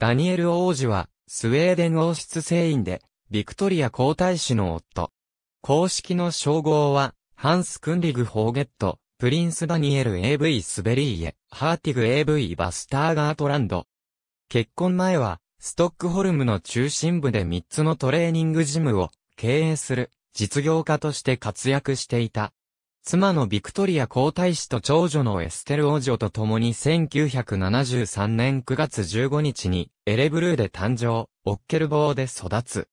ダニエル王子は、スウェーデン王室聖員で、ビクトリア皇太子の夫。公式の称号は、ハンス・クンリグ・ホーゲット、プリンス・ダニエル AV スベリーエ、ハーティグ AV バスターガートランド。結婚前は、ストックホルムの中心部で3つのトレーニングジムを経営する実業家として活躍していた。妻のビクトリア皇太子と長女のエステル王女と共に1973年9月15日にエレブルーで誕生、オッケルボーで育つ。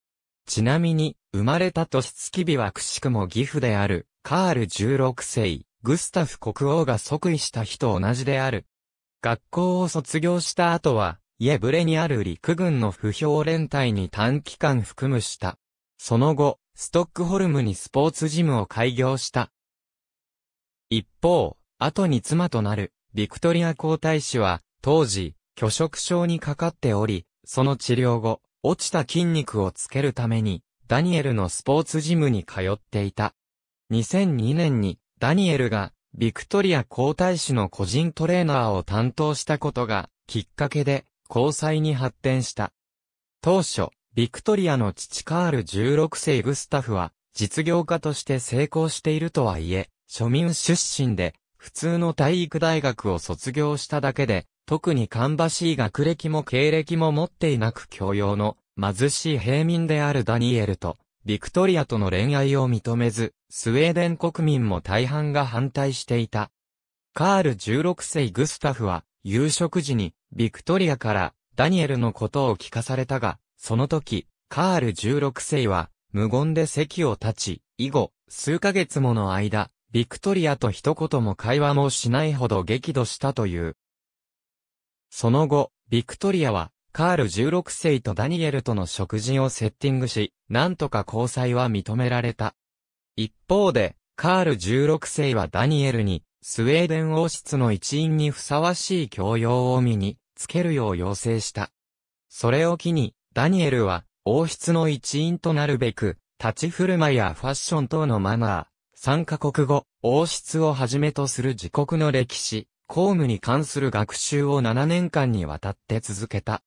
ちなみに、生まれた年月日はくしくも義父である、カール16世、グスタフ国王が即位した日と同じである。学校を卒業した後は、イエブレにある陸軍の不評連隊に短期間服務した。その後、ストックホルムにスポーツジムを開業した。一方、後に妻となる、ビクトリア皇太子は、当時、拒食症にかかっており、その治療後、落ちた筋肉をつけるために、ダニエルのスポーツジムに通っていた。2002年に、ダニエルが、ビクトリア皇太子の個人トレーナーを担当したことが、きっかけで、交際に発展した。当初、ビクトリアの父カール16世グスタフは、実業家として成功しているとはいえ、庶民出身で、普通の体育大学を卒業しただけで、特に芳しい学歴も経歴も持っていなく教養の貧しい平民であるダニエルと、ビクトリアとの恋愛を認めず、スウェーデン国民も大半が反対していた。カール16世グスタフは、夕食時に、ビクトリアから、ダニエルのことを聞かされたが、その時、カール16世は、無言で席を立ち、以後、数ヶ月もの間、ビクトリアと一言も会話もしないほど激怒したという。その後、ビクトリアは、カール16世とダニエルとの食事をセッティングし、なんとか交際は認められた。一方で、カール16世はダニエルに、スウェーデン王室の一員にふさわしい教養を身に、つけるよう要請した。それを機に、ダニエルは、王室の一員となるべく、立ち振る舞いやファッション等のマナー、参カ国語、王室をはじめとする自国の歴史、公務に関する学習を7年間にわたって続けた。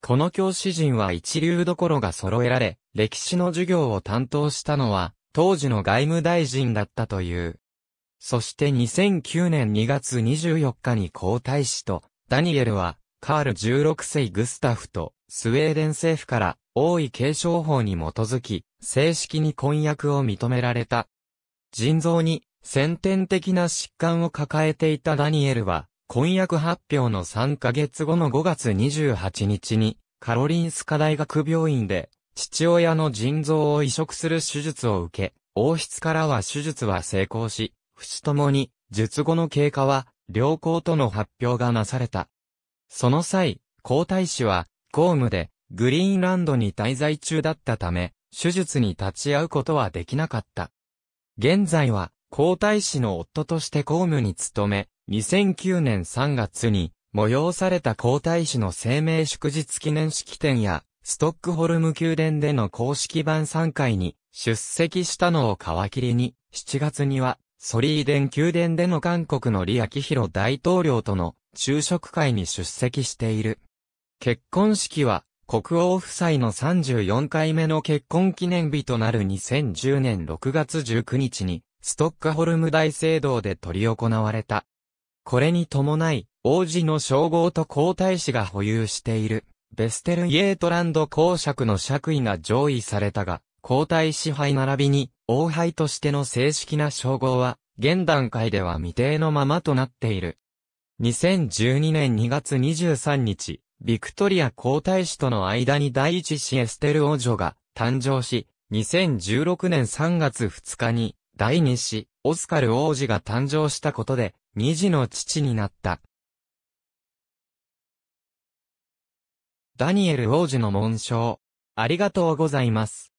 この教師陣は一流どころが揃えられ、歴史の授業を担当したのは、当時の外務大臣だったという。そして2009年2月24日に皇太子と、ダニエルは、カール16世グスタフと、スウェーデン政府から、王位継承法に基づき、正式に婚約を認められた。腎臓に先天的な疾患を抱えていたダニエルは、婚約発表の3ヶ月後の5月28日に、カロリンスカ大学病院で、父親の腎臓を移植する手術を受け、王室からは手術は成功し、父ともに、術後の経過は、良好との発表がなされた。その際、皇太子は、公務で、グリーンランドに滞在中だったため、手術に立ち会うことはできなかった。現在は、皇太子の夫として公務に勤め、2009年3月に、催された皇太子の生命祝日記念式典や、ストックホルム宮殿での公式版餐会に出席したのを皮切りに、7月には、ソリーデン宮殿での韓国の李明弘大統領との昼食会に出席している。結婚式は国王夫妻の34回目の結婚記念日となる2010年6月19日に、ストックホルム大聖堂で取り行われた。これに伴い、王子の称号と皇太子が保有している、ベステル・イエートランド公爵の爵位が上位されたが、皇太子杯並びに、王杯としての正式な称号は、現段階では未定のままとなっている。2012年2月23日、ビクトリア皇太子との間に第一子エステル王女が誕生し、2016年3月2日に第二子オスカル王子が誕生したことで、二児の父になった。ダニエル王子の紋章。ありがとうございます。